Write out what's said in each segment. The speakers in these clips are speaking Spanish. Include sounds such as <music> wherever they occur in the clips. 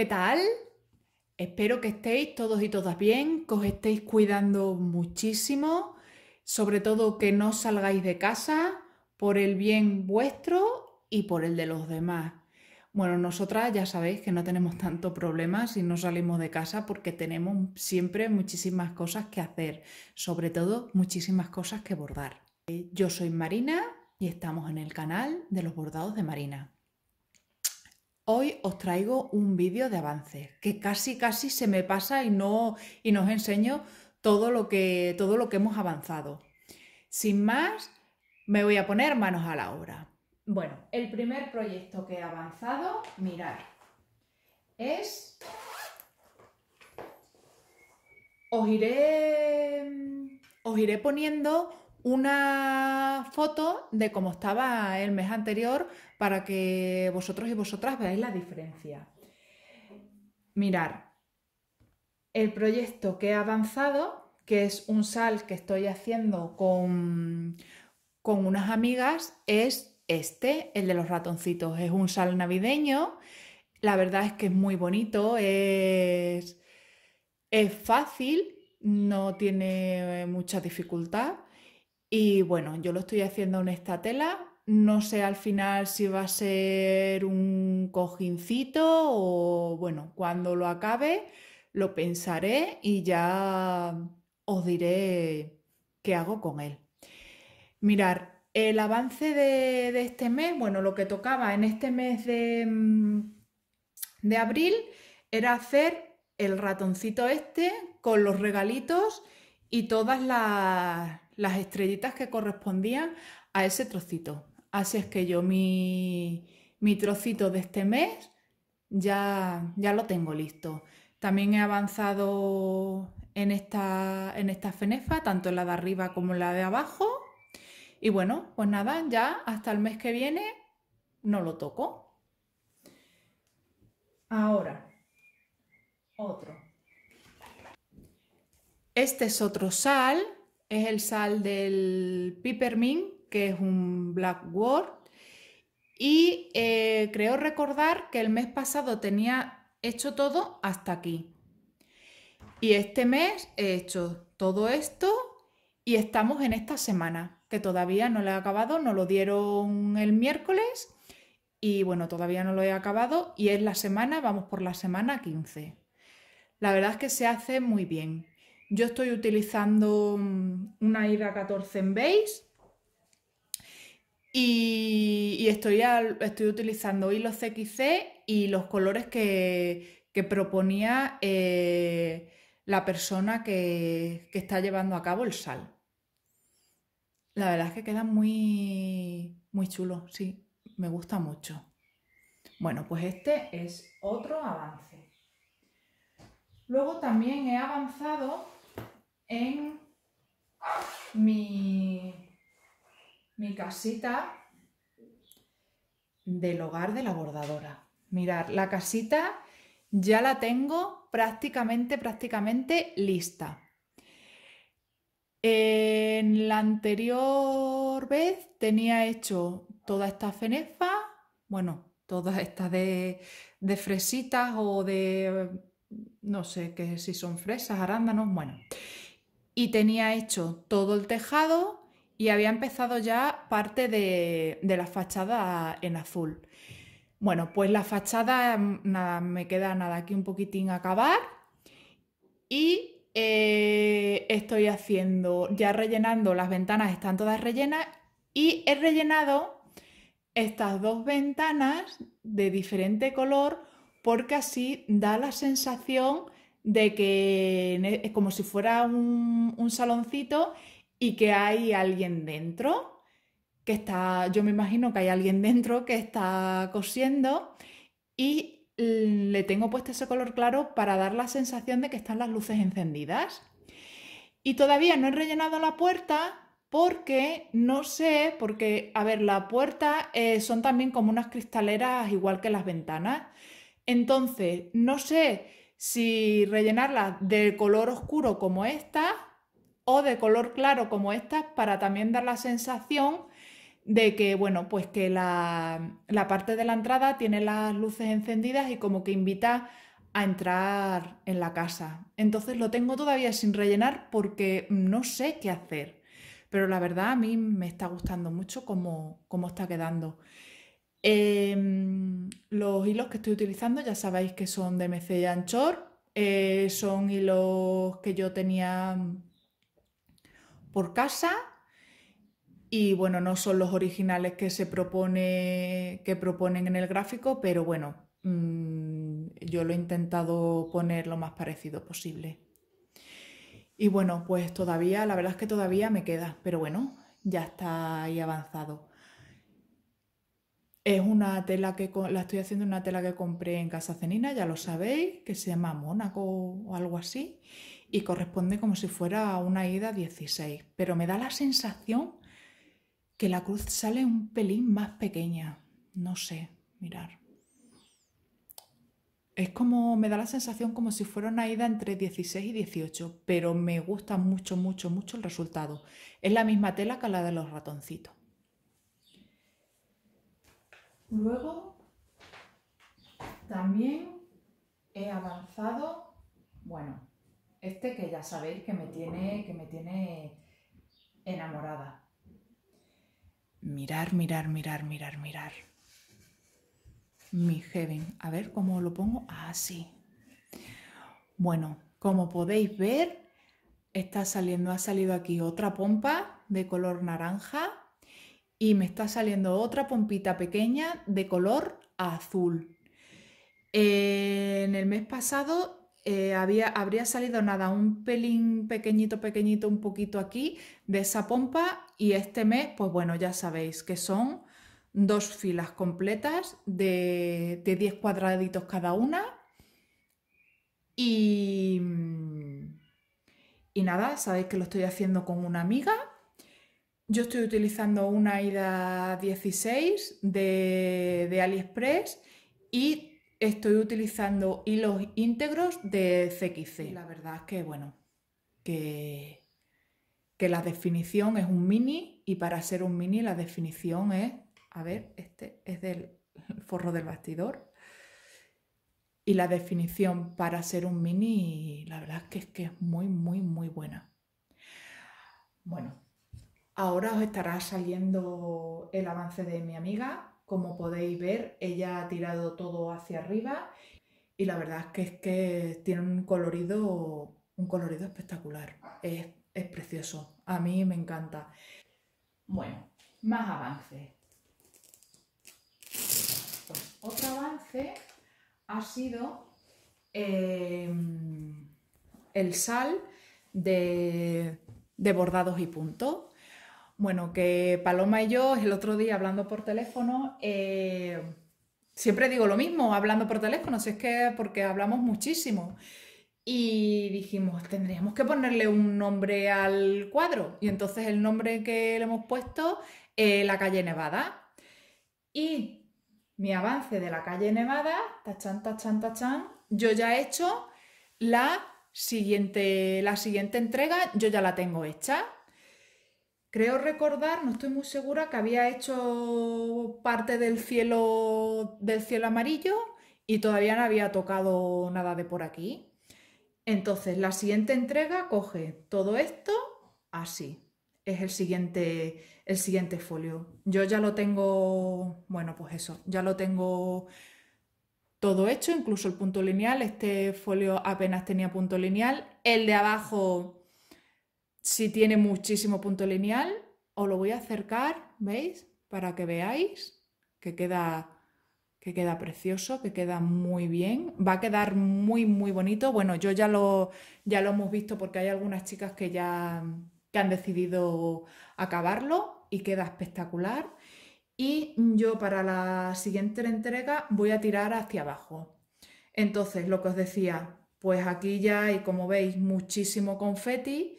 ¿Qué tal? Espero que estéis todos y todas bien, que os estéis cuidando muchísimo, sobre todo que no salgáis de casa por el bien vuestro y por el de los demás. Bueno, nosotras ya sabéis que no tenemos tanto problema si no salimos de casa porque tenemos siempre muchísimas cosas que hacer, sobre todo muchísimas cosas que bordar. Eh, yo soy Marina y estamos en el canal de los bordados de Marina. Hoy os traigo un vídeo de avance que casi casi se me pasa y no y nos enseño todo lo que todo lo que hemos avanzado. Sin más, me voy a poner manos a la obra. Bueno, el primer proyecto que he avanzado, mirar, es os iré os iré poniendo una foto de cómo estaba el mes anterior para que vosotros y vosotras veáis la diferencia. Mirar, el proyecto que he avanzado, que es un sal que estoy haciendo con, unas amigas, es este, el de los ratoncitos. Es un sal navideño, la verdad es que es muy bonito, es fácil, no tiene mucha dificultad y bueno, yo lo estoy haciendo en esta tela. No sé al final si va a ser un cojincito o bueno, cuando lo acabe lo pensaré y ya os diré qué hago con él. Mirar, el avance de, de, este mes, bueno, lo que tocaba en este mes de, mm, de abril era hacer el ratoncito este con los regalitos y todas las, las estrellitas que correspondían a ese trocito. Así es que yo mi, trocito de este mes ya, ya lo tengo listo. También he avanzado en esta, en esta fenefa, tanto en la de arriba como en la de abajo. Y bueno, pues nada, ya hasta el mes que viene no lo toco. Ahora, otro. Este es otro sal es el sal del pipermint, que es un black word, Y eh, creo recordar que el mes pasado tenía hecho todo hasta aquí. Y este mes he hecho todo esto y estamos en esta semana, que todavía no lo he acabado, no lo dieron el miércoles y bueno, todavía no lo he acabado y es la semana, vamos por la semana 15. La verdad es que se hace muy bien. Yo estoy utilizando mm, una IRA 14 en base y, estoy, estoy utilizando hilos CXC y los colores que, proponía eh, la persona que, está llevando a cabo el sal. La verdad es que quedan muy, muy chulos, sí, me gusta mucho. Bueno, pues este es otro avance. Luego también he avanzado en mi, mi casita del hogar de la bordadora. Mirar, la casita ya la tengo prácticamente, prácticamente lista. En la anterior vez tenía hecho toda esta fenefa, bueno, todas estas de, de, fresitas o de, no sé qué, si son fresas, arándanos, bueno y tenía hecho todo el tejado y había empezado ya parte de, la fachada en azul. Bueno, pues la fachada, mm, nada, me queda nada aquí un poquitín acabar y eh, estoy haciendo, ya rellenando, las ventanas están todas rellenas y he rellenado estas dos ventanas de diferente color porque así da la sensación de que es como si fuera un, saloncito y que hay alguien dentro, que está, yo me imagino que hay alguien dentro que está cosiendo y le tengo puesto ese color claro para dar la sensación de que están las luces encendidas. Y todavía no he rellenado la puerta porque no sé, porque, a ver, la puerta eh, son también como unas cristaleras igual que las ventanas. Entonces, no sé si rellenarla de color oscuro como esta o de color claro como esta para también dar la sensación de que, bueno, pues que la, la parte de la entrada tiene las luces encendidas y como que invita a entrar en la casa. Entonces lo tengo todavía sin rellenar porque no sé qué hacer. Pero la verdad a mí me está gustando mucho cómo está quedando. Em, los hilos que estoy utilizando ya sabéis que son de MC y Anchor. Eh, son hilos que yo tenía mm, por casa. Y bueno, no son los originales que se propone, que proponen en el gráfico, pero bueno, mm, yo lo he intentado poner lo más parecido posible. Y bueno, pues todavía, la verdad es que todavía me queda, pero bueno, ya está ahí avanzado. Es una tela que la estoy haciendo una tela que compré en Casa Cenina, ya lo sabéis, que se llama Mónaco o algo así, y corresponde como si fuera una ida 16. Pero me da la sensación que la cruz sale un pelín más pequeña. No sé, mirar. Es como, me da la sensación como si fuera una ida entre 16 y 18, pero me gusta mucho, mucho, mucho el resultado. Es la misma tela que la de los ratoncitos. Luego, también he avanzado, bueno, este que ya sabéis que me tiene, que me tiene enamorada. Mirar, mirar, mirar, mirar, mirar. Mi heaven. A ver cómo lo pongo. Así. Ah, bueno, como podéis ver, está saliendo, ha salido aquí otra pompa de color naranja y me está saliendo otra pompita pequeña de color azul. Eh, en el mes pasado eh, había, habría salido nada, un pelín pequeñito, pequeñito, un poquito aquí de esa pompa y este mes, pues bueno, ya sabéis que son dos filas completas de, de 10 cuadraditos cada una y, y nada, sabéis que lo estoy haciendo con una amiga yo estoy utilizando una IDA 16 de, AliExpress y estoy utilizando hilos íntegros de CXC. La verdad es que, bueno, que, la definición es un mini y para ser un mini la definición es, a ver, este es del <laughs> forro del bastidor. Y la definición para ser un mini, la verdad es, que es muy, muy, muy buena. Bueno, Ahora os estará saliendo el avance de mi amiga. Como podéis ver, ella ha tirado todo hacia arriba y la verdad es que, tiene un colorido, un colorido espectacular. Es, precioso. A mí me encanta. Bueno, más avances. Pues otro avance ha sido em, el sal de bordados y puntos bueno, que Paloma y yo el otro día hablando por teléfono, eh, siempre digo lo mismo, hablando por teléfono, si es que porque hablamos muchísimo. Y dijimos, tendríamos que ponerle un nombre al cuadro. Y entonces el nombre que le hemos puesto, eh, la calle Nevada. Y mi avance de la calle Nevada, tachan, tachan, tachan, yo ya he hecho la siguiente, la siguiente entrega, yo ya la tengo hecha. Creo recordar, no estoy muy segura, que había hecho parte del cielo, del cielo amarillo y todavía no había tocado nada de por aquí. Entonces, la siguiente entrega coge todo esto así. Es el siguiente, el siguiente folio. Yo ya lo tengo, bueno, pues eso, ya lo tengo todo hecho, incluso el punto lineal. Este folio apenas tenía punto lineal. El de abajo si tiene muchísimo punto lineal, os lo voy a acercar, ¿veis? Para que veáis que queda, que queda precioso, que queda muy bien. Va a quedar muy, muy bonito. Bueno, yo ya lo, ya lo hemos visto porque hay algunas chicas que ya que han decidido acabarlo y queda espectacular. Y yo para la siguiente entrega voy a tirar hacia abajo. Entonces, lo que os decía, pues aquí ya hay, como veis, muchísimo confeti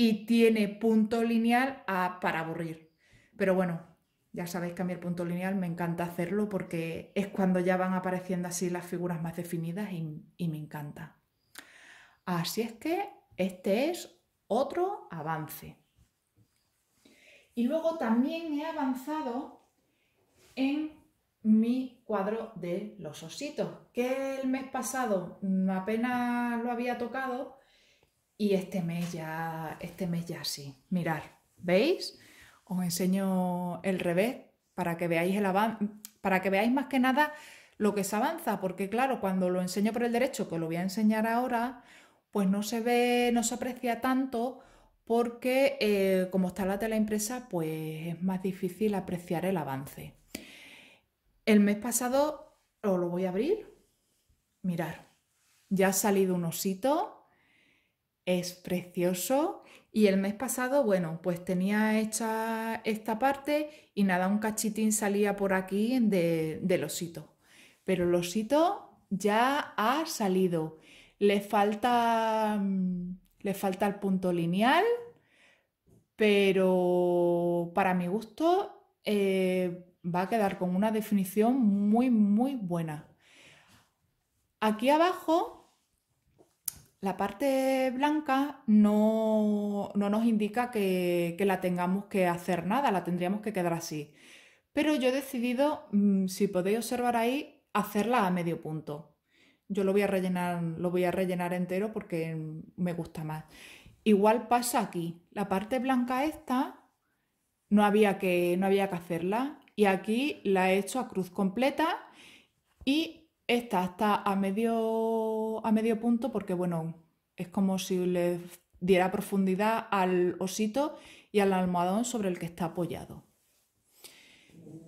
y tiene punto lineal para aburrir. Pero bueno, ya sabéis que a mí el punto lineal me encanta hacerlo porque es cuando ya van apareciendo así las figuras más definidas y me encanta. Así es que este es otro avance. Y luego también he avanzado en mi cuadro de los ositos, que el mes pasado apenas lo había tocado y este mes ya, este mes ya sí. Mirad, ¿veis? Os enseño el revés para que veáis el para que veáis más que nada lo que se avanza, porque claro, cuando lo enseño por el derecho, que lo voy a enseñar ahora, pues no se ve, no se aprecia tanto porque eh, como está la tela impresa, pues es más difícil apreciar el avance. El mes pasado, os lo voy a abrir, mirar, ya ha salido un osito, es precioso. Y el mes pasado, bueno, pues tenía hecha esta parte y nada, un cachitín salía por aquí de, del osito. Pero el osito ya ha salido. Le falta, mm, le falta el punto lineal, pero para mi gusto eh, va a quedar con una definición muy, muy buena. Aquí abajo la parte blanca no, nos indica que, la tengamos que hacer nada, la tendríamos que quedar así. Pero yo he decidido, mm, si podéis observar ahí, hacerla a medio punto. Yo lo voy a rellenar, lo voy a rellenar entero porque me gusta más. Igual pasa aquí. La parte blanca esta no había que, no había que hacerla. Y aquí la he hecho a cruz completa y esta está a medio, a medio punto porque, bueno, es como si le diera profundidad al osito y al almohadón sobre el que está apoyado.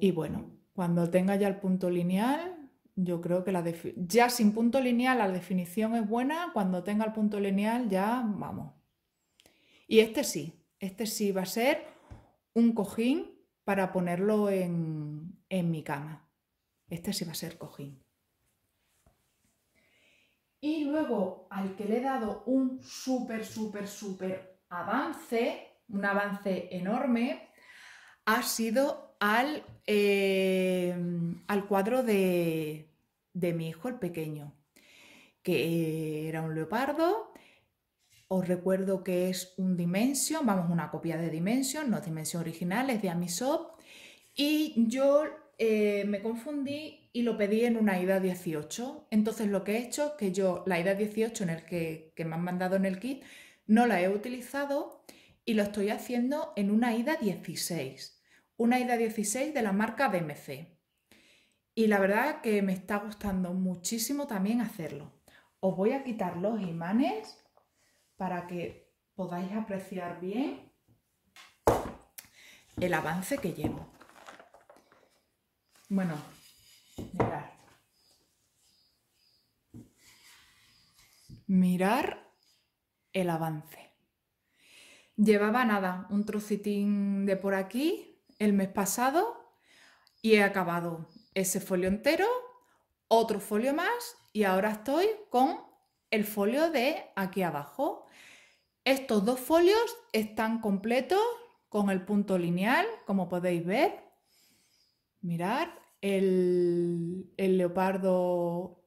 Y bueno, cuando tenga ya el punto lineal, yo creo que la ya sin punto lineal la definición es buena, cuando tenga el punto lineal ya vamos. Y este sí, este sí va a ser un cojín para ponerlo en mi cama. Este sí va a ser cojín. Y luego al que le he dado un súper, súper, súper avance, un avance enorme, ha sido al, eh, al cuadro de, mi hijo, el pequeño, que era un leopardo. Os recuerdo que es un Dimension, vamos, una copia de Dimension, no es Dimension original, es de Amisop. Y yo eh, me confundí y lo pedí en una ida 18. Entonces lo que he hecho es que yo la ida 18 en el que, me han mandado en el kit no la he utilizado y lo estoy haciendo en una ida 16. Una ida 16 de la marca DMC. Y la verdad que me está gustando muchísimo también hacerlo. Os voy a quitar los imanes para que podáis apreciar bien el avance que llevo. Bueno, mirar. el avance. Llevaba nada, un trocitín de por aquí el mes pasado y he acabado ese folio entero, otro folio más y ahora estoy con el folio de aquí abajo. Estos dos folios están completos con el punto lineal, como podéis ver. Mirar el, leopardo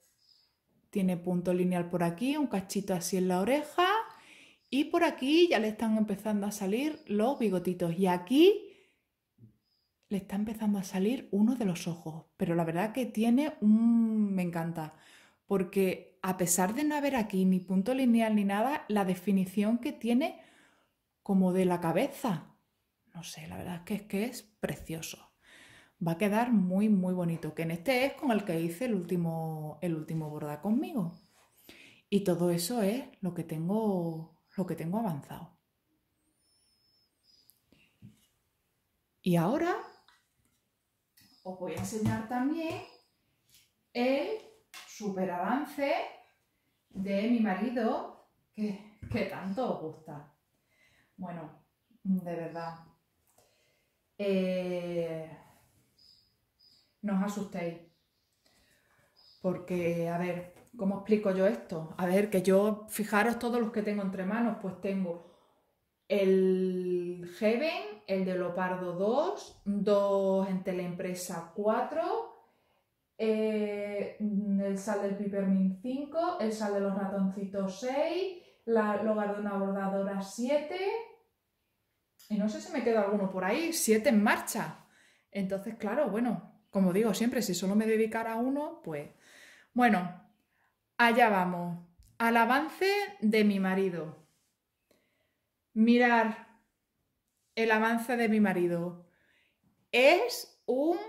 tiene punto lineal por aquí, un cachito así en la oreja y por aquí ya le están empezando a salir los bigotitos y aquí le está empezando a salir uno de los ojos, pero la verdad que tiene un... me encanta, porque a pesar de no haber aquí ni punto lineal ni nada, la definición que tiene como de la cabeza, no sé, la verdad es que es precioso va a quedar muy, muy bonito, que en este es con el que hice el último, el último borda conmigo. Y todo eso es lo que tengo, lo que tengo avanzado. Y ahora os voy a enseñar también el super avance de mi marido que, que tanto os gusta. Bueno, de verdad. Eh, no os asustéis. Porque, a ver, ¿cómo explico yo esto? A ver, que yo, fijaros todos los que tengo entre manos, pues tengo el Heaven, el de Lopardo 2, 2 en Teleempresa 4, eh, el Sal del Pipermin 5, el Sal de los Ratoncitos 6, la una Bordadora 7, y no sé si me queda alguno por ahí, 7 en marcha. Entonces, claro, bueno, como digo siempre, si solo me dedicara a uno, pues bueno, allá vamos. Al avance de mi marido. Mirar el avance de mi marido. Es un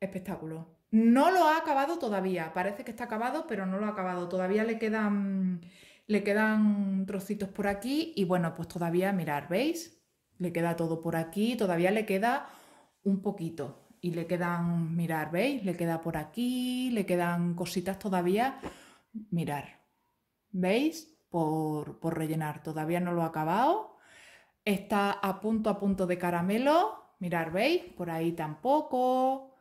espectáculo. No lo ha acabado todavía. Parece que está acabado, pero no lo ha acabado. Todavía le quedan, le quedan trocitos por aquí y bueno, pues todavía mirar, ¿veis? Le queda todo por aquí, todavía le queda un poquito y le quedan, mirar, ¿veis? Le queda por aquí, le quedan cositas todavía, mirar, ¿veis? Por, rellenar, todavía no lo ha acabado, está a punto a punto de caramelo, mirar, ¿veis? Por ahí tampoco,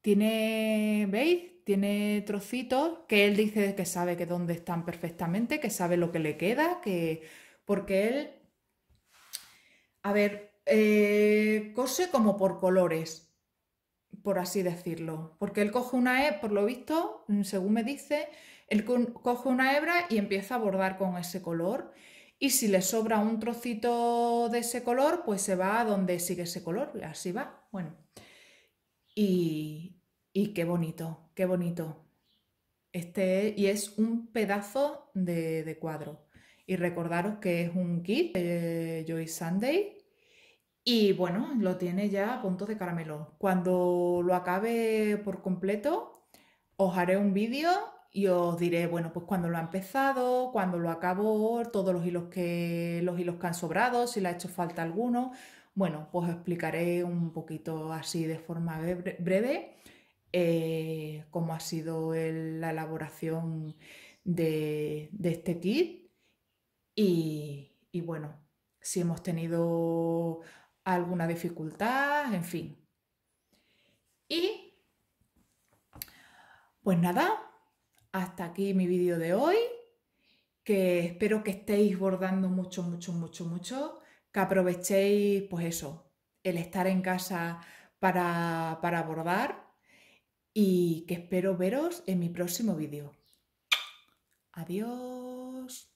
tiene, ¿veis? Tiene trocitos que él dice que sabe que dónde están perfectamente, que sabe lo que le queda, que porque él, a ver, eh, cose como por colores, por así decirlo. Porque él coge una hebra, por lo visto, mm, según me dice, él coge una hebra y empieza a bordar con ese color. Y si le sobra un trocito de ese color, pues se va a donde sigue ese color. así va. Bueno. Y, y qué bonito, qué bonito. Este y es un pedazo de, de cuadro. Y recordaros que es un kit de Joy Sunday y bueno, lo tiene ya a punto de caramelo. Cuando lo acabe por completo, os haré un vídeo y os diré, bueno, pues cuando lo ha empezado, cuando lo acabó, todos los hilos que, los hilos que han sobrado, si le ha hecho falta alguno. Bueno, pues explicaré un poquito así de forma breve, eh, cómo ha sido la elaboración de, este kit. y bueno, si hemos tenido alguna dificultad, en fin. Y pues nada, hasta aquí mi vídeo de hoy, que espero que estéis bordando mucho, mucho, mucho, mucho, que aprovechéis pues eso, el estar en casa para, para bordar y que espero veros en mi próximo vídeo. Adiós.